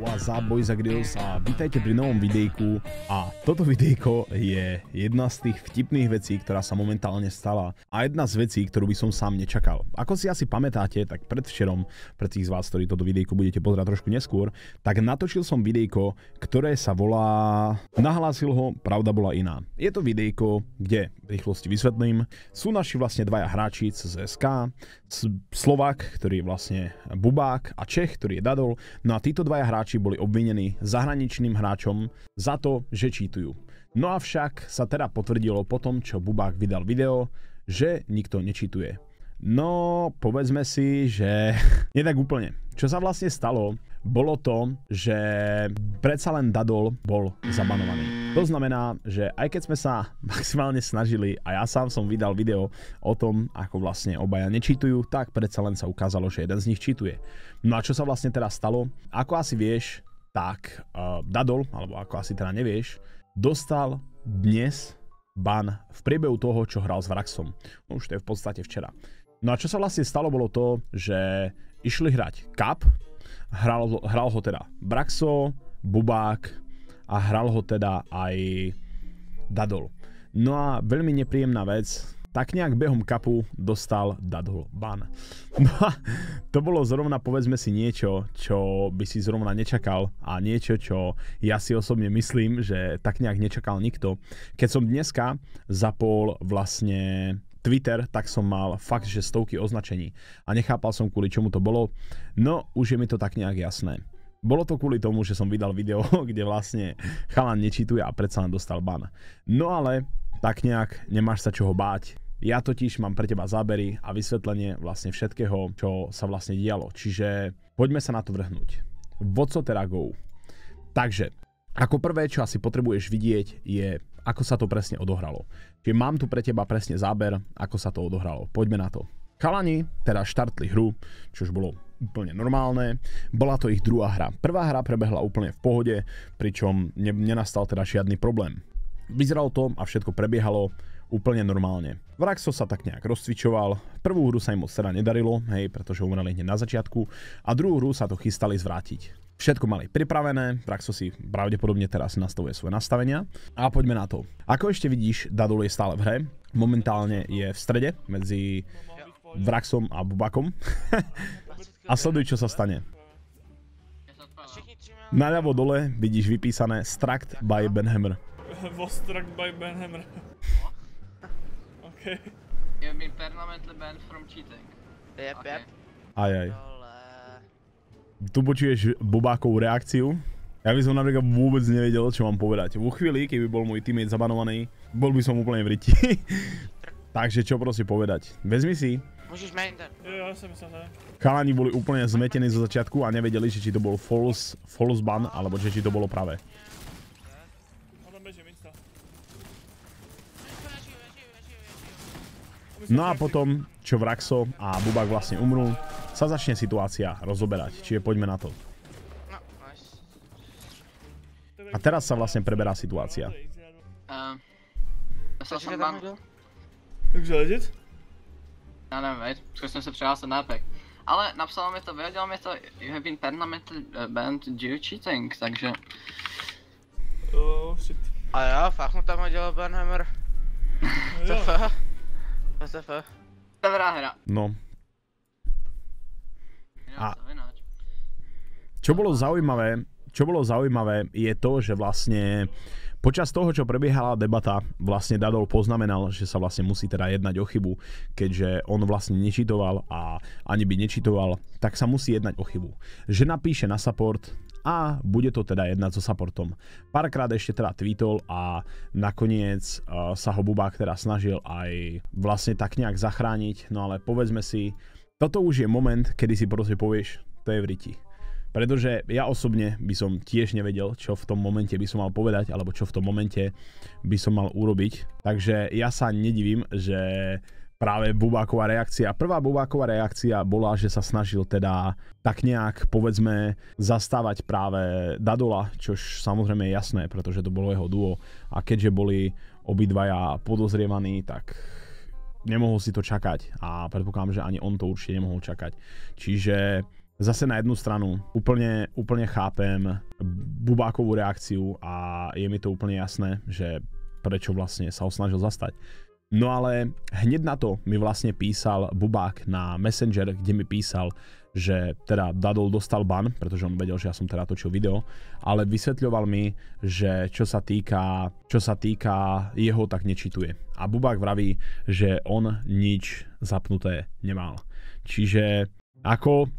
What's up boys and girls a vítajte pri novom videjku a toto videjko je jedna z tých vtipných vecí, ktorá sa momentálne stala a jedna z vecí, ktorú by som sám nečakal. Ako si asi pamätáte, tak predvčerom, pre tých z vás, ktorí toto videjko budete pozerať trošku neskôr, tak natočil som videjko, ktoré sa volá... Nahlásil ho, pravda bola iná. Je to videjko, kde rýchlosti vysvetlím. Sú naši vlastne dvaja hráči z SK, Slovak, ktorý je vlastne Bubák a Čech, ktorý je Dadol. No a títo dvaja hráči boli obvinení zahraničným hráčom za to, že čítujú. No avšak sa teda potvrdilo po tom, čo Bubák vydal video, že nikto nečítuje. No, povedzme si, že nie tak úplne. Čo sa vlastne stalo, bolo to, že predsa len Dadol bol zabanovaný. To znamená, že aj keď sme sa maximálne snažili a ja sám som vydal video o tom, ako vlastne obaja nečítujú, tak predsa len sa ukázalo, že jeden z nich čítuje. No a čo sa vlastne teraz stalo? Ako asi vieš, tak uh, Dadol, alebo ako asi teda nevieš, dostal dnes ban v priebehu toho, čo hral s Vraxom. No už to je v podstate včera. No a čo sa vlastne stalo, bolo to, že išli hrať Cup, hral, hral ho teda Braxo, Bubák a hral ho teda aj Dadol. No a veľmi nepríjemná vec, tak nejak behom kapu dostal Dadol ban. No a to bolo zrovna povedzme si niečo, čo by si zrovna nečakal a niečo, čo ja si osobne myslím, že tak nejak nečakal nikto. Keď som dneska zapol vlastne Twitter, tak som mal fakt, že stovky označení a nechápal som, kvôli čomu to bolo. No, už je mi to tak nejak jasné. Bolo to kvôli tomu, že som vydal video, kde vlastne chalan nečítuje a predsa len dostal ban. No ale tak nejak nemáš sa čoho báť. Ja totiž mám pre teba zábery a vysvetlenie vlastne všetkého, čo sa vlastne dialo. Čiže poďme sa na to vrhnúť. Vodco teda go. Takže, ako prvé, čo asi potrebuješ vidieť, je, ako sa to presne odohralo. Čiže mám tu pre teba presne záber, ako sa to odohralo. Poďme na to. Chalani teda štartli hru, čo už bolo úplne normálne. Bola to ich druhá hra. Prvá hra prebehla úplne v pohode, pričom ne, nenastal teda žiadny problém. Vyzeralo to a všetko prebiehalo úplne normálne. Vraxo sa tak nejak rozcvičoval, prvú hru sa im moc teda nedarilo, hej, pretože umreli hneď na začiatku a druhú hru sa to chystali zvrátiť. Všetko mali pripravené, Praxo si pravdepodobne teraz nastavuje svoje nastavenia. A poďme na to. Ako ešte vidíš, Dadul je stále v hre. Momentálne je v strede medzi Vraxom a Bubakom. a sleduj, čo sa stane. Naľavo dole vidíš vypísané Struct by Benhammer. Struct by Benhammer. OK. You've been permanently banned from cheating. Yep, okay. yep. Aj, aj tu počuješ Bobákovú reakciu. Ja by som napríklad vôbec nevedel, čo mám povedať. Vo chvíli, keby bol môj teammate zabanovaný, bol by som úplne v riti. Takže čo prosím povedať? Vezmi si. Môžeš mender. Jo, ja som myslel, Chalani boli úplne zmetení zo začiatku a nevedeli, či to bol false, false ban, alebo či to bolo pravé. No a potom, čo Vraxo a Bubak vlastne umrú, sa začne situácia rozoberať, čiže poďme na to. A teraz sa vlastne preberá situácia. Ehm, dostal som ban. Takže ležit? Ja neviem, veď, skoro jsem se přihlásil na pek. Ale napsalo mi to, vyhodilo mi to, you have been permanently banned due to cheating, takže... Oh shit. A ja, fakt mu tam hodilo banhammer. Co fa? Co fa? Dobrá hra. No, Čo bolo zaujímavé, čo bolo zaujímavé je to, že vlastne Počas toho, čo prebiehala debata, vlastne Dadol poznamenal, že sa vlastne musí teda jednať o chybu, keďže on vlastne nečitoval a ani by nečitoval, tak sa musí jednať o chybu. Že napíše na support a bude to teda jednať so supportom. Párkrát ešte teda tweetol a nakoniec uh, sa ho Bubák teda snažil aj vlastne tak nejak zachrániť, no ale povedzme si, toto už je moment, kedy si proste povieš, to je v riti pretože ja osobne by som tiež nevedel, čo v tom momente by som mal povedať, alebo čo v tom momente by som mal urobiť. Takže ja sa nedivím, že práve Bubáková reakcia. Prvá Bubáková reakcia bola, že sa snažil teda tak nejak, povedzme, zastávať práve Dadola, čož samozrejme je jasné, pretože to bolo jeho duo. A keďže boli obidvaja podozrievaní, tak nemohol si to čakať a predpokladám, že ani on to určite nemohol čakať. Čiže zase na jednu stranu úplne, úplne chápem Bubákovú reakciu a je mi to úplne jasné, že prečo vlastne sa ho snažil zastať. No ale hneď na to mi vlastne písal Bubák na Messenger, kde mi písal, že teda Dadol dostal ban, pretože on vedel, že ja som teda točil video, ale vysvetľoval mi, že čo sa týka, čo sa týka jeho, tak nečituje. A Bubák vraví, že on nič zapnuté nemal. Čiže ako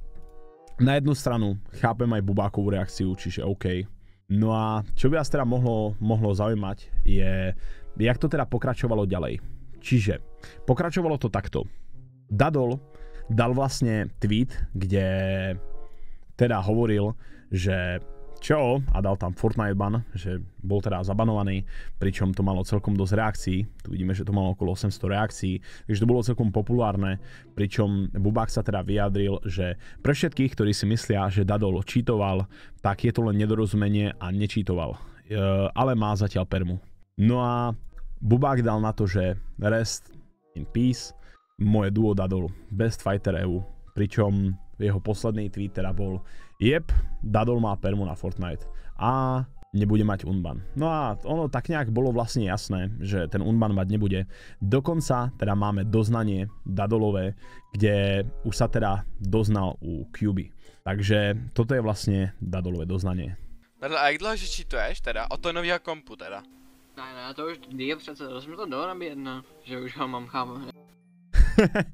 na jednu stranu chápem aj Bubákovú reakciu, čiže OK. No a čo by vás teda mohlo, mohlo zaujímať je, jak to teda pokračovalo ďalej. Čiže pokračovalo to takto. Dadol dal vlastne tweet, kde teda hovoril, že čo a dal tam Fortnite ban, že bol teda zabanovaný, pričom to malo celkom dosť reakcií, tu vidíme, že to malo okolo 800 reakcií, takže to bolo celkom populárne, pričom Bubák sa teda vyjadril, že pre všetkých, ktorí si myslia, že Dadol čítoval, tak je to len nedorozumenie a nečítoval, e, ale má zatiaľ permu. No a Bubák dal na to, že rest in peace, moje duo Dadol, best fighter EU, pričom jeho posledný tweet teda bol Jep, Dadol má permu na Fortnite. A nebude mať Unban. No a ono tak nejak bolo vlastne jasné, že ten Unban mať nebude. Dokonca teda máme doznanie Dadolové, kde už sa teda doznal u Cuby. Takže toto je vlastne Dadolové doznanie. Vedle, a jak dlho že čituješ teda? O to nového kompu teda? Ne, ne, to už je přece, to jsme to dohodli jedno, že už ho mám chápu.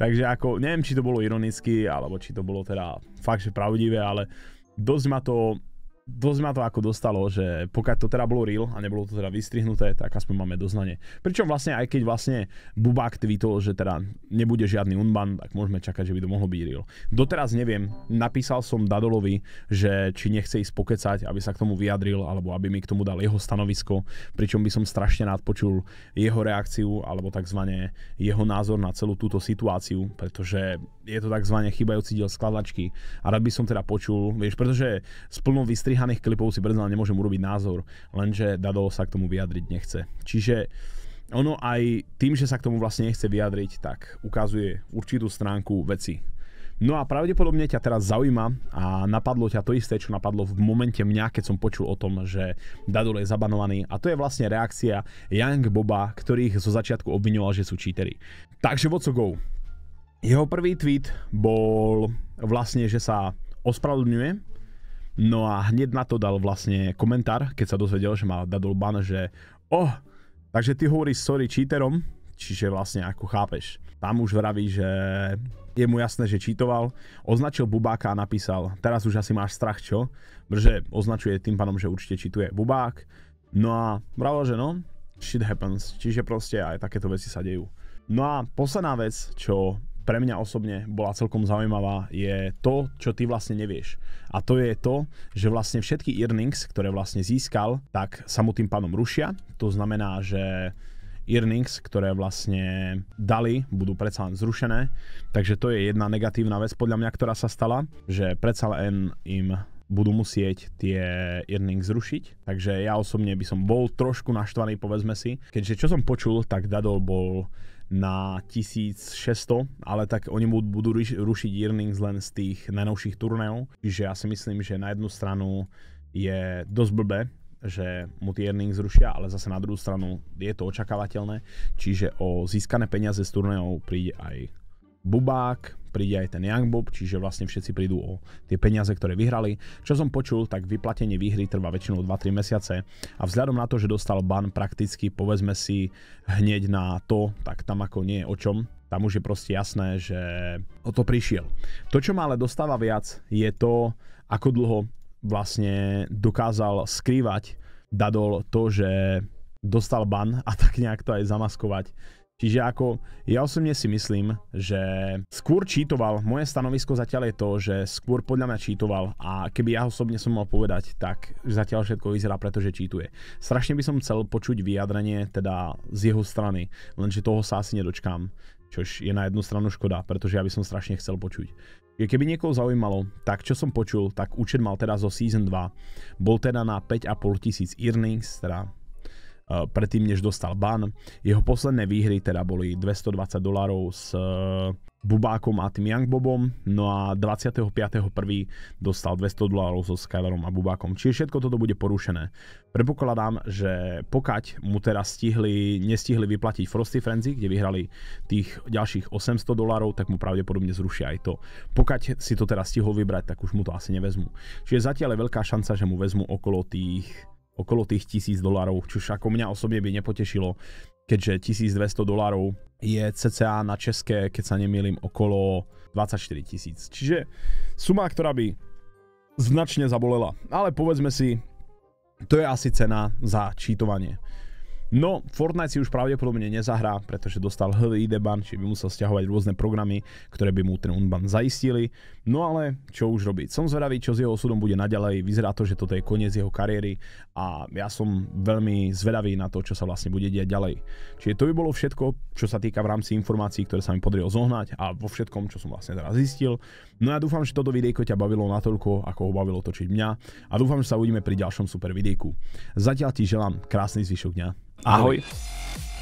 Takže ako, neviem, či to bolo ironicky, alebo či to bolo teda fakt, že pravdivé, ale dosť ma to dosť ma to ako dostalo, že pokiaľ to teda bolo real a nebolo to teda vystrihnuté, tak aspoň máme doznanie. Pričom vlastne aj keď vlastne Bubák tweetol, že teda nebude žiadny unban, tak môžeme čakať, že by to mohlo byť real. Doteraz neviem, napísal som Dadolovi, že či nechce ísť pokecať, aby sa k tomu vyjadril, alebo aby mi k tomu dal jeho stanovisko, pričom by som strašne rád počul jeho reakciu, alebo takzvané jeho názor na celú túto situáciu, pretože je to takzvané chýbajúci diel skladačky a rád by som teda počul, vieš, pretože s plnou nastrihaných klipov si brznal nemôžem urobiť názor, lenže Dado sa k tomu vyjadriť nechce. Čiže ono aj tým, že sa k tomu vlastne nechce vyjadriť, tak ukazuje určitú stránku veci. No a pravdepodobne ťa teraz zaujíma a napadlo ťa to isté, čo napadlo v momente mňa, keď som počul o tom, že Dadul je zabanovaný. A to je vlastne reakcia Young Boba, ktorých zo začiatku obviňoval, že sú cheatery. Takže what's go? Jeho prvý tweet bol vlastne, že sa ospravedlňuje No a hneď na to dal vlastne komentár, keď sa dozvedel, že má Dadol ban, že oh, takže ty hovoríš sorry cheaterom, čiže vlastne ako chápeš. Tam už vraví, že je mu jasné, že čítoval, označil Bubáka a napísal, teraz už asi máš strach, čo? Pretože označuje tým pánom, že určite čituje Bubák. No a bravo, že no, shit happens, čiže proste aj takéto veci sa dejú. No a posledná vec, čo pre mňa osobne bola celkom zaujímavá, je to, čo ty vlastne nevieš. A to je to, že vlastne všetky earnings, ktoré vlastne získal, tak sa mu tým pánom rušia. To znamená, že earnings, ktoré vlastne dali, budú predsa len zrušené. Takže to je jedna negatívna vec podľa mňa, ktorá sa stala, že predsa len im budú musieť tie earnings zrušiť. Takže ja osobne by som bol trošku naštvaný, povedzme si. Keďže čo som počul, tak dadol bol na 1600, ale tak oni budú rušiť earnings len z tých najnovších turnéov. Čiže ja si myslím, že na jednu stranu je dosť blbé, že mu tie earnings zrušia, ale zase na druhú stranu je to očakávateľné, čiže o získané peniaze z turnéov príde aj Bubák, príde aj ten Young Bob, čiže vlastne všetci prídu o tie peniaze, ktoré vyhrali. Čo som počul, tak vyplatenie výhry trvá väčšinou 2-3 mesiace a vzhľadom na to, že dostal ban prakticky, povedzme si hneď na to, tak tam ako nie je o čom. Tam už je proste jasné, že o to prišiel. To, čo ma ale dostáva viac, je to, ako dlho vlastne dokázal skrývať Dadol to, že dostal ban a tak nejak to aj zamaskovať Čiže ako ja osobne si myslím, že skôr čítoval, moje stanovisko zatiaľ je to, že skôr podľa mňa čítoval a keby ja osobne som mal povedať, tak zatiaľ všetko vyzerá, pretože čítuje. Strašne by som chcel počuť vyjadrenie teda z jeho strany, lenže toho sa asi nedočkám, čož je na jednu stranu škoda, pretože ja by som strašne chcel počuť. Keby niekoho zaujímalo, tak čo som počul, tak účet mal teda zo Season 2, bol teda na 5,5 tisíc earnings, teda Eh, predtým, než dostal ban. Jeho posledné výhry teda boli 220 dolárov s eh, Bubákom a tým Young Bobom, no a 25.1. dostal 200 dolárov so Skylerom a Bubákom. Čiže všetko toto bude porušené. Predpokladám, že pokaď mu teraz stihli, nestihli vyplatiť Frosty Frenzy, kde vyhrali tých ďalších 800 dolárov, tak mu pravdepodobne zrušia aj to. Pokať si to teraz stihol vybrať, tak už mu to asi nevezmu. Čiže zatiaľ je veľká šanca, že mu vezmu okolo tých okolo tých 1000 dolárov, čo ako mňa osobne by nepotešilo, keďže 1200 dolárov je cca na české, keď sa nemýlim, okolo 24 tisíc. Čiže suma, ktorá by značne zabolela. Ale povedzme si, to je asi cena za čítovanie. No, Fortnite si už pravdepodobne nezahrá, pretože dostal HDI deban, či by musel stiahovať rôzne programy, ktoré by mu ten unban zaistili. No ale čo už robiť? Som zvedavý, čo s jeho osudom bude naďalej. Vyzerá to, že toto je koniec jeho kariéry a ja som veľmi zvedavý na to, čo sa vlastne bude diať ďalej. Čiže to by bolo všetko, čo sa týka v rámci informácií, ktoré sa mi podarilo zohnať a vo všetkom, čo som vlastne teraz zistil. No ja dúfam, že toto videjko ťa bavilo natoľko, ako ho bavilo točiť mňa a dúfam, že sa uvidíme pri ďalšom super videjku. Zatiaľ ti želám krásny zvyšok dňa. Ahoj. Ahoj.